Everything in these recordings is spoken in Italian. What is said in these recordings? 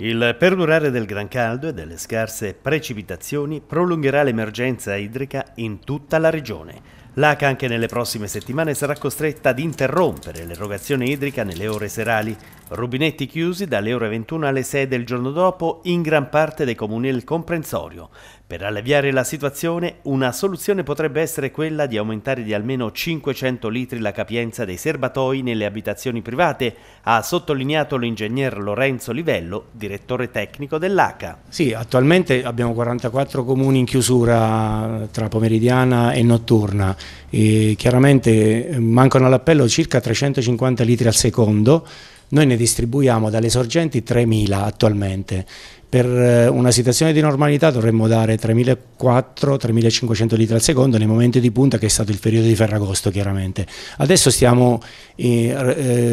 Il perdurare del gran caldo e delle scarse precipitazioni prolungherà l'emergenza idrica in tutta la regione. L'ACA anche nelle prossime settimane sarà costretta ad interrompere l'erogazione idrica nelle ore serali Rubinetti chiusi dalle ore 21 alle 6 del giorno dopo in gran parte dei comuni del comprensorio. Per alleviare la situazione, una soluzione potrebbe essere quella di aumentare di almeno 500 litri la capienza dei serbatoi nelle abitazioni private, ha sottolineato l'ingegner Lorenzo Livello, direttore tecnico dell'ACA. Sì, attualmente abbiamo 44 comuni in chiusura tra pomeridiana e notturna. E chiaramente eh, mancano all'appello circa 350 litri al secondo noi ne distribuiamo dalle sorgenti 3.000 attualmente, per eh, una situazione di normalità dovremmo dare 3.400-3.500 litri al secondo nei momenti di punta che è stato il periodo di Ferragosto chiaramente. Adesso stiamo, eh,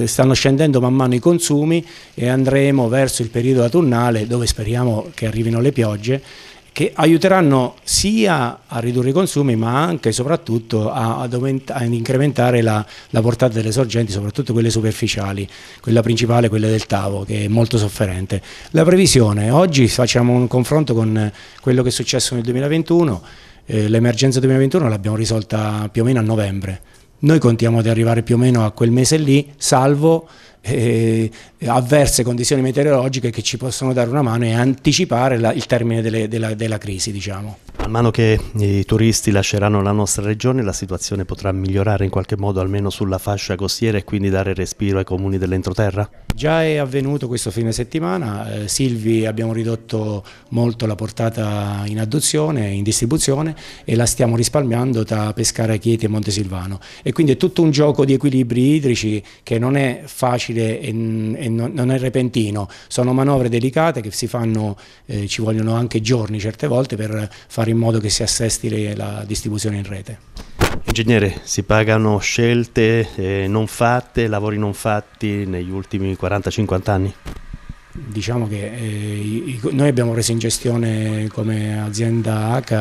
eh, stanno scendendo man mano i consumi e andremo verso il periodo autunnale dove speriamo che arrivino le piogge che aiuteranno sia a ridurre i consumi ma anche e soprattutto ad, a incrementare la, la, portata delle sorgenti, soprattutto quelle superficiali, quella principale, quella del Tavo che è molto sofferente. La previsione, oggi facciamo un confronto con quello che è successo nel 2021, eh, l'emergenza 2021 l'abbiamo risolta più o meno a novembre, noi contiamo di arrivare più o meno a quel mese lì, salvo eh, avverse condizioni meteorologiche che ci possono dare una mano e anticipare la, il termine delle, della, della crisi, diciamo. Man mano che i turisti lasceranno la nostra regione la situazione potrà migliorare in qualche modo almeno sulla fascia costiera e quindi dare respiro ai comuni dell'entroterra? Già è avvenuto questo fine settimana, eh, Silvi abbiamo ridotto molto la portata in adozione, in distribuzione e la stiamo risparmiando tra Pescara, Chieti e Montesilvano e quindi è tutto un gioco di equilibri idrici che non è facile e, e non, non, è repentino, sono manovre delicate che si fanno, eh, ci vogliono anche giorni certe volte per fare far in modo che si assesti la distribuzione in rete. Ingegnere, si pagano scelte eh, non fatte, lavori non fatti negli ultimi 40-50 anni? Diciamo che eh, i, noi abbiamo preso in gestione come azienda H,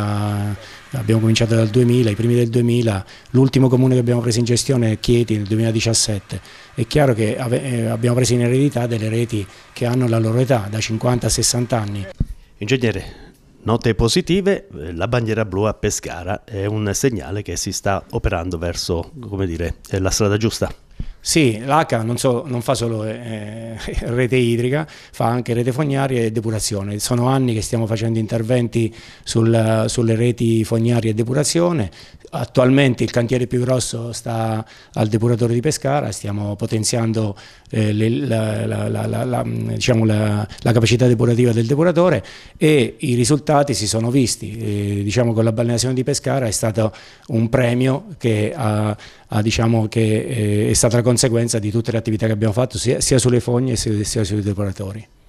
abbiamo cominciato dal 2000, i primi del 2000, l'ultimo comune che abbiamo preso in gestione è Chieti nel 2017. È chiaro che ave, eh, abbiamo preso in eredità delle reti che hanno la loro età, da 50 a 60 anni. Ingegnere, Note positive, eh, la bandiera blu a Pescara è un segnale che si sta operando verso dire, eh, la strada giusta. Sì, l'ACA non, so, non, fa solo eh, eh rete idrica, fa anche rete fognaria e depurazione. Sono anni che stiamo facendo interventi sul, sulle reti fognarie e depurazione, Attualmente il cantiere più grosso sta al depuratore di Pescara, stiamo potenziando eh, le, la, la, la, diciamo la, capacità depurativa del depuratore e i risultati si sono visti. Eh, diciamo con la balneazione di Pescara è stato un premio che, ha, ha, diciamo, che eh, è stata la conseguenza di tutte le attività che abbiamo fatto sia, sia sulle fogne sia, sia sui depuratori.